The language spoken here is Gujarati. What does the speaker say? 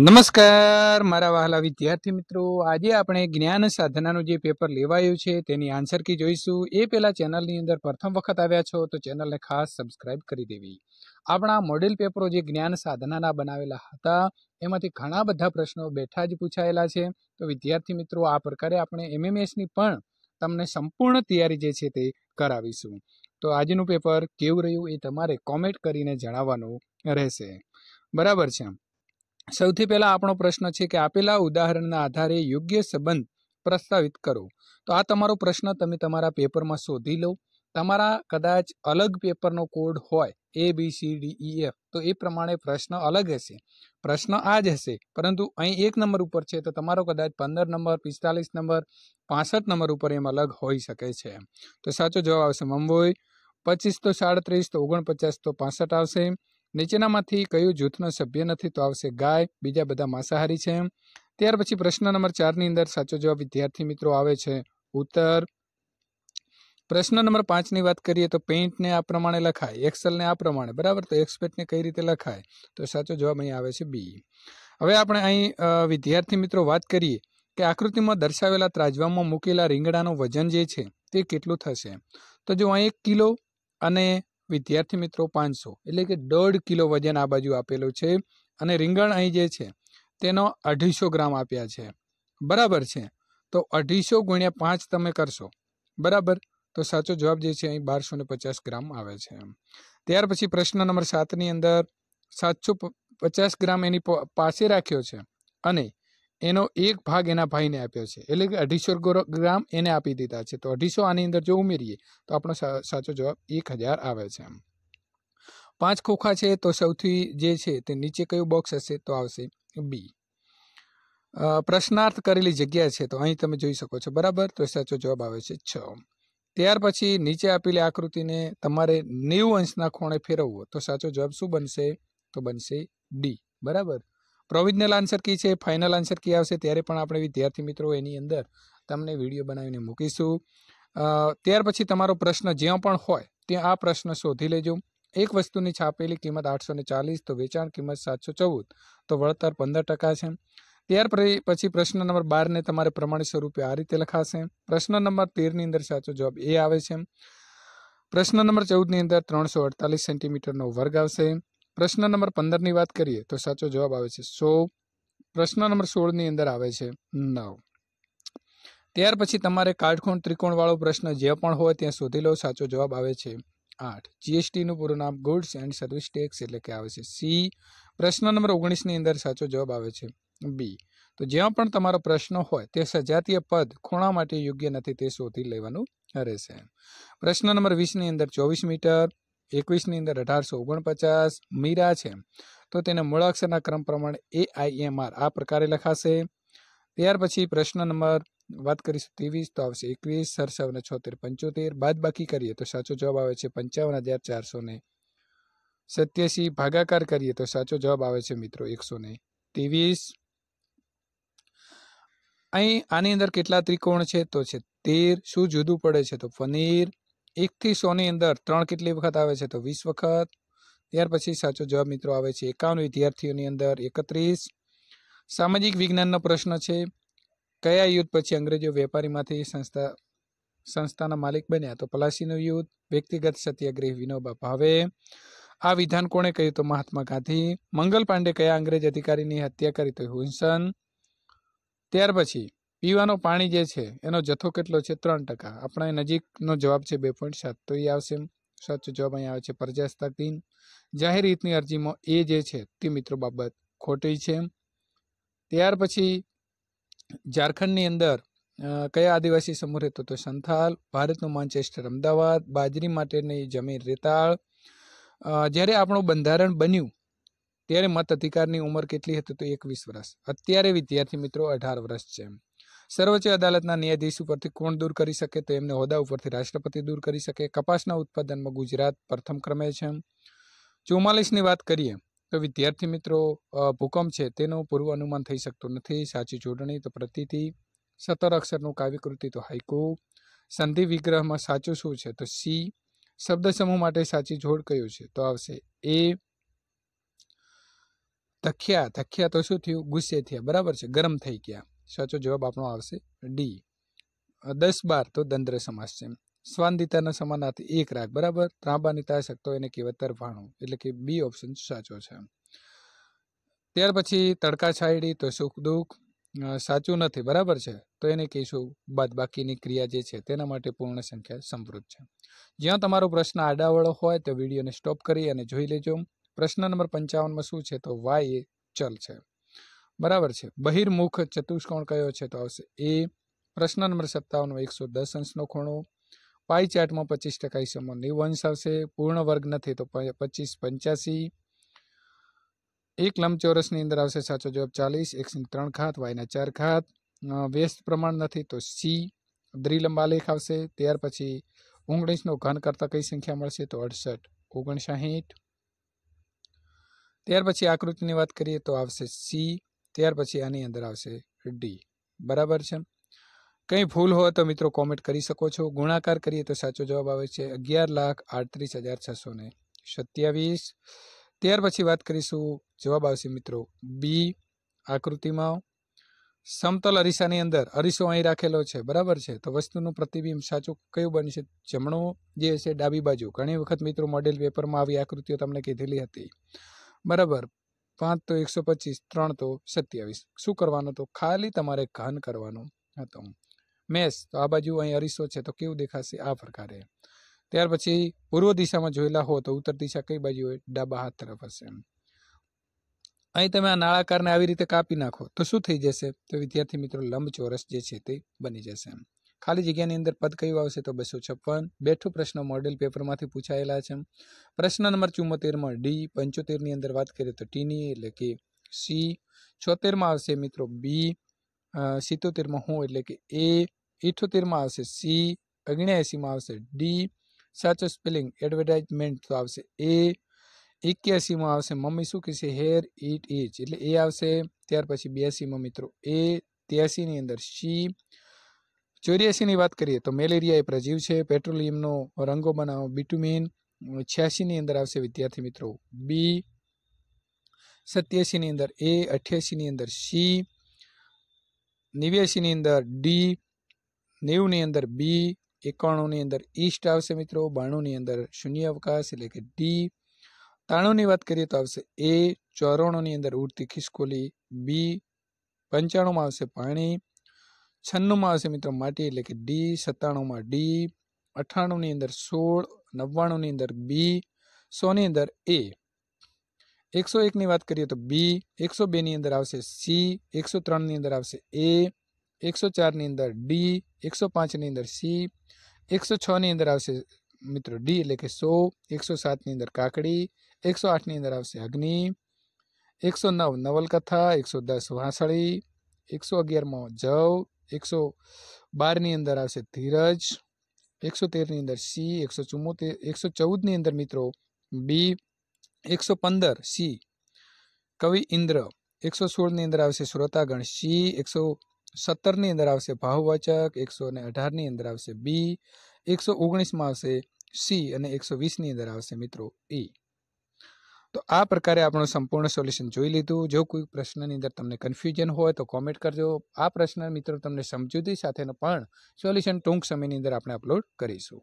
નમસ્કાર મારા વહાલા વિદ્યાર્થી મિત્રો આજે આપણે જ્ઞાન સાધનાનું જે પેપર લેવાયું છે તેની આન્સર કી જોઈશું એ પહેલાં ચેનલની અંદર પ્રથમ વખત આવ્યા છો તો ચેનલને ખાસ સબસ્ક્રાઇબ કરી દેવી આપણા મોડેલ પેપરો જે જ્ઞાન સાધનાના બનાવેલા હતા એમાંથી ઘણા બધા પ્રશ્નો બેઠા જ પૂછાયેલા છે તો વિદ્યાર્થી મિત્રો આ પ્રકારે આપણે એમએમએસની પણ તમને સંપૂર્ણ તૈયારી જે છે તે કરાવીશું તો આજનું પેપર કેવું રહ્યું એ તમારે કોમેન્ટ કરીને જણાવવાનું રહેશે બરાબર છે સૌથી પહેલાં આપણો પ્રશ્ન છે કે આપેલા ઉદાહરણના આધારે યોગ્ય સંબંધ પ્રસ્તાવિત કરો તો આ તમારો પ્રશ્ન તમે તમારા પેપરમાં શોધી લો તમારા કદાચ અલગ પેપરનો કોડ હોય A B C D E F તો એ પ્રમાણે પ્રશ્ન અલગ હશે પ્રશ્ન આ જ હશે પરંતુ અહીં એક નંબર ઉપર છે તો તમારો કદાચ પંદર નંબર પિસ્તાલીસ નંબર પાસઠ નંબર ઉપર એમ અલગ હોઈ શકે છે તો સાચો જવાબ આવશે મંબોઈ પચીસ તો સાડત્રીસ તો ઓગણપચાસ તો પાસઠ આવશે નીચેનામાંથી કયું જૂથનો સભ્ય નથી તો આવશે ગાય બીજા બધા માંસાહારી છે એમ ત્યાર પછી પ્રશ્ન નંબર 4 ની અંદર સાચો જવાબ વિદ્યાર્થી મિત્રો આવે છે ઉત્તર પ્રશ્ન નંબર 5 ની વાત કરીએ તો પેઇન્ટ ને આ પ્રમાણે લખાય એક્સેલ ને આ પ્રમાણે બરાબર તો એક્સપેટ ને કઈ રીતે લખાય તો સાચો જવાબ અહીં આવે છે બી હવે આપણે અહીં વિદ્યાર્થી મિત્રો વાત કરીએ કે આકૃતિમાં દર્શાવેલા ત્રાજવામાં મૂકેલા રીંગડાનું વજન જે છે તે કેટલું થશે તો જો અહીં 1 કિલો અને વિદ્યાર્થી મિત્રો 500 એટલે કે 1.5 કિલો વજન આ બાજુ આપેલું છે અને રીંગણ અહીં જે છે તેનો 280 ગ્રામ આપ્યા છે બરાબર છે તો 280 * 5 તમે કરશો બરાબર તો સાચો જવાબ જે છે અહીં 1250 ગ્રામ આવે છે ત્યાર પછી પ્રશ્ન નંબર 7 ની અંદર 750 ગ્રામ એની પાસે રાખ્યો છે અને એનો એક ભાગ એના ભાઈને આપ્યો છે એટલે કે 2800 ગ્રામ એને આપી દીધા છે તો 2800 આની અંદર જો ઉમેરીએ તો આપણો સાચો જવાબ 1000 આવે છે 5 કોખા છે તો સૌથી જે છે તે નીચે કયો બોક્સ હશે તો આવશે બી પ્રશ્નાર્થ કરેલી જગ્યા છે તો અહીં તમે જોઈ શકો છો બરાબર તો સાચો જવાબ આવે છે 6 ત્યાર પછી નીચે આપેલી આકૃતિને તમારે 90 અંશના ખૂણે ફેરવવું તો સાચો જવાબ શું બનશે તો બનશે ડી બરાબર પ્રોવિઝનલ આન્સર કી છે ફાઇનલ આન્સર કી આવશે ત્યારે પણ આપણે વિદ્યાર્થી મિત્રો એની અંદર તમને વિડીયો બનાવીને મૂકીશું ત્યાર પછી તમારો પ્રશ્ન જ્યાં પણ હોય ત્યાં આ પ્રશ્ન શોધી લેજો એક વસ્તુની છાપેલી કિંમત આઠસો ચાલીસ તો વેચાણ કિંમત સાતસો ચૌદ તો વળતર પંદર ટકા છે ત્યાર પછી પ્રશ્ન નંબર બારને તમારે પ્રમાણિત સ્વરૂપે આ રીતે લખાશે પ્રશ્ન નંબર તેરની અંદર સાચો જવાબ એ આવે છે પ્રશ્ન નંબર ચૌદની અંદર ત્રણસો અડતાલીસ સેન્ટીમીટરનો વર્ગ આવશે પ્રશ્ન નંબર પંદરની વાત કરીએ તો સાચો જવાબ આવે છે સો પ્રશ્ન નંબર સોળની અંદર આવે છે નવ ત્યાર પછી તમારે કાટખૂણ ત્રિકોણવાળો પ્રશ્ન જે પણ હોય ત્યાં શોધી લો સાચો જવાબ આવે છે આઠ જીએસટીનું પૂરું નામ ગુડ્સ એન્ડ સર્વિસ ટેક્સ એટલે કે આવે છે સી પ્રશ્ન નંબર ઓગણીસની અંદર સાચો જવાબ આવે છે બી તો જ્યાં પણ તમારો પ્રશ્ન હોય તે સજાતીય પદ ખૂણા માટે યોગ્ય નથી તે શોધી લેવાનું રહેશે પ્રશ્ન નંબર વીસની અંદર ચોવીસ મીટર એકવીસની અંદર અઢારસો ઓગણપચાસ મીરા છે તો તેને મૂળાક્ષરના ક્રમ પ્રમાણે એ આઈ એમ આર આ પ્રકારે લખાશે ત્યાર પછી પ્રશ્ન નંબર વાત કરીશું ત્રેવીસ તો આવશે એકવીસ સરસવ ને છોતેર પંચોતેર બાદ બાકી કરીએ તો સાચો જવાબ આવે છે પંચાવન હજાર ચારસો ને સત્યાસી ભાગાકાર કરીએ તો સાચો જવાબ આવે છે મિત્રો એકસો ને ત્રેવીસ અહીં આની અંદર કેટલા ત્રિકોણ છે તો છે તેર શું જુદું પડે છે તો પનીર 3100 ની અંદર 3 કેટલી વખત આવે છે તો 20 વખત ત્યાર પછી સાચો જવાબ મિત્રો આવે છે 51 વિદ્યાર્થીઓ ની અંદર 31 સામાજિક વિજ્ઞાન નો પ્રશ્ન છે કયા યુદ્ધ પછી અંગ્રેજો વેપારીમાંથી સંસ્થા સંસ્થાના માલિક બન્યા તો પ્લાસીનું યુદ્ધ વ્યક્તિગત સત્યાગ્રહ વિનોબા ભાવે આ વિધાન કોણે કહ્યું તો મહાત્મા ગાંધી મંગલ પાંડે કયા અંગ્રેજ અધિકારી ની હત્યા કરી તો હોન્સન ત્યાર પછી પીવાનું પાણી જે છે એનો જથ્થો કેટલો છે ત્રણ ટકા આપણા નજીકનો જવાબ છે બે પોઈન્ટ સાત તો એ આવશે સાચો જવાબ અહીં આવે છે પ્રજાસત્તાક જાહેર હિતની અરજીમાં એ જે છે તે મિત્રો બાબત ખોટી છે ત્યાર પછી ઝારખંડની અંદર કયા આદિવાસી સમૂહ રહેતો તો સંથાલ ભારતનું માન્ચેસ્ટર અમદાવાદ બાજરી માટેની જમીન રેતાળ જ્યારે આપણું બંધારણ બન્યું ત્યારે મત અધિકારની ઉંમર કેટલી હતી તો એકવીસ વર્ષ અત્યારે વિદ્યાર્થી મિત્રો અઢાર વર્ષ છે સર્વોચ્ચ અદાલતના ન્યાયાધીશ ઉપરથી કોણ દૂર કરી શકે તો એમને હોદ્દા ઉપરથી રાષ્ટ્રપતિ દૂર કરી શકે કપાસના ઉત્પાદનમાં ગુજરાત પ્રથમ ક્રમે છે ચુમ્માલીસની વાત કરીએ તો વિદ્યાર્થી મિત્રો ભૂકંપ છે તેનું પૂર્વ અનુમાન થઈ શકતું નથી સાચી જોડણી તો પ્રતિથી સત્તર અક્ષરનું કાવ્યકૃતિ તો હાઈકુ સંધિ વિગ્રહમાં સાચું શું છે તો સી શબ્દ સમૂહ માટે સાચી જોડ કયું છે તો આવશે એ ધખ્યા ધખ્યા તો શું થયું ગુસ્સે થયા બરાબર છે ગરમ થઈ ગયા સાચો જવાબ આપણો આવશે ડી 10 12 તો દન્દ્ર સમાસ છે સ્વાંદિતાના સમાનાર્થી એક રાગ બરાબર ત્રામબાનીતા આ શકતો એને કેવ તર્પણો એટલે કે બી ઓપ્શન સાચો છે ત્યાર પછી તડકા છાઈડી તો સુખ દુખ સાચું નથી બરાબર છે તો એને કઈશું બાકીની ક્રિયા જે છે તેના માટે પૂર્ણ સંખ્યા સંવૃત છે જ્યાં તમારો પ્રશ્ન આડા વળો હોય તો વિડીયોને સ્ટોપ કરી અને જોઈ લેજો પ્રશ્ન નંબર 55 માં શું છે તો y ચલ છે बराबर छे बहिर्मुख चतुष्कोण कयो छे तो આવશે ए प्रश्न नंबर 57 વ 110 અંશનો ખૂણો પાઈ ચાર્ટમાં 25% એ સમજણ ન હોય વનસ હશે પૂર્ણ વર્ગ ન થે તો 25 85 એક લંબ ચોરસની અંદર આવશે સાચો જવાબ 40 1^3 x y^4 વ્યસ્ત પ્રમાણ નથી તો c દ્રિલંબાલે આવશે ત્યાર પછી 19 નો ઘન કરતા કઈ સંખ્યા મળશે તો 68 59 ત્યાર પછી આકૃતિની વાત કરીએ તો આવશે c ત્યાર પછી આની અંદર આવશે ડી બરાબર છે કંઈ ભૂલ હોય તો મિત્રો કોમેન્ટ કરી શકો છો ગુણાકાર કરીએ તો સાચો જવાબ આવે છે અગિયાર લાખ આડત્રીસ હજાર છસો ને સત્યાવીસ ત્યાર પછી વાત કરીશું જવાબ આવશે મિત્રો બી આકૃતિમાં સમતલ અરીસાની અંદર અરીસો અહીં રાખેલો છે બરાબર છે તો વસ્તુનું પ્રતિબિંબ સાચું કયું બનશે જમણું જે છે ડાબી બાજુ ઘણી વખત મિત્રો મોડેલ પેપરમાં આવી આકૃતિઓ તમને કીધેલી હતી બરાબર 5 तो 125 3 तो 27 શું કરવાનો તો ખાલી તમારે ઘન કરવાનો તો મેસ તો આ बाजू અહીં અરીસો છે તો કેવું દેખાશે આ प्रकारे ત્યાર પછી પૂર્વ દિશામાં જોયેલા હો તો ઉત્તર દિશા કઈ બાજુ હોય ડાબા હાથ તરફ હશે અહીં તમે આ નાળાકારને આવી રીતે કાપી નાખો તો શું થઈ જશે તો વિદ્યાર્થી મિત્રો લંબ ચોરસ જે છે તે બની જશે ખાલી જગ્યાની અંદર પદ કયું આવશે તો 256 બેઠું પ્રશ્નો મોડ્યુલ પેપરમાંથી પૂછાયેલા છે પ્રશ્ન નંબર 74 માં ડી 75 ની અંદર વાત કરીએ તો ટી ની એટલે કે સી 76 માં આવશે મિત્રો બી 77 માં હું એટલે કે એ 78 માં આવશે સી 79 માં આવશે ડી સાચું સ્પેલિંગ એડવર્ટાઇઝમેન્ટ તો આવશે એ 81 માં આવશે મમ્મી સુ કિસ હેયર ઈટ ઈચ એટલે એ આવશે ત્યાર પછી 82 માં મિત્રો એ 83 ની અંદર સી 88 ની વાત કરીએ તો મેલ એરિયા એ પ્રજીવ છે પેટ્રોલિયમનો રંગો બનાવો બીટ્યુમેન 86 ની અંદર આવશે વિદ્યાર્થી મિત્રો બી 87 ની અંદર એ 88 ની અંદર સી 89 ની અંદર ડી 90 ની અંદર બી 91 ની અંદર ઈસ્ટ આવશે મિત્રો 92 ની અંદર શૂન્ય અવકાશ એટલે કે ડી 93 ની વાત કરીએ તો આવશે એ 94 ની અંદર ઉર્ ティ કિસ્કોલી બી 95 માં આવશે પાણી 96वां से मित्रों माटी એટલે કે D97 માં D 98 ની અંદર 16 99 ની અંદર B 100 ની અંદર A 101 ની વાત કરીએ તો B 102 ની અંદર આવશે C 103 ની અંદર આવશે A 104 ની અંદર D 105 ની અંદર C 106 ની અંદર આવશે મિત્રો D એટલે કે સો 107 ની અંદર કાકડી 108 ની અંદર આવશે અગ્નિ 109 નવલકથા 110 વાસળી 111 માં જવ એકસો બારની અંદર આવશે ધીરજ એકસો તેરની અંદર સી એકસો ચુમ્મોતેર એકસો ચૌદની અંદર મિત્રો બી એકસો પંદર સી કવિ ઇન્દ્ર એકસો સોળની અંદર આવશે શ્રોતાગણ સી એકસો સત્તરની અંદર આવશે ભાવવાચક એકસો ને અઢારની અંદર આવશે બી એકસો ઓગણીસમાં આવશે સી અને એકસો વીસની અંદર આવશે મિત્રો ઈ તો આ પ્રકારે આપણું સંપૂર્ણ સોલ્યુશન જોઈ લીધું જો કોઈ પ્રશ્નની અંદર તમને કન્ફ્યુઝન હોય તો કોમેન્ટ કરજો આ પ્રશ્ન મિત્રો તમને સમજૂતી સાથેનો પણ સોલ્યુશન ટૂંક સમયની અંદર આપણે અપલોડ કરીશું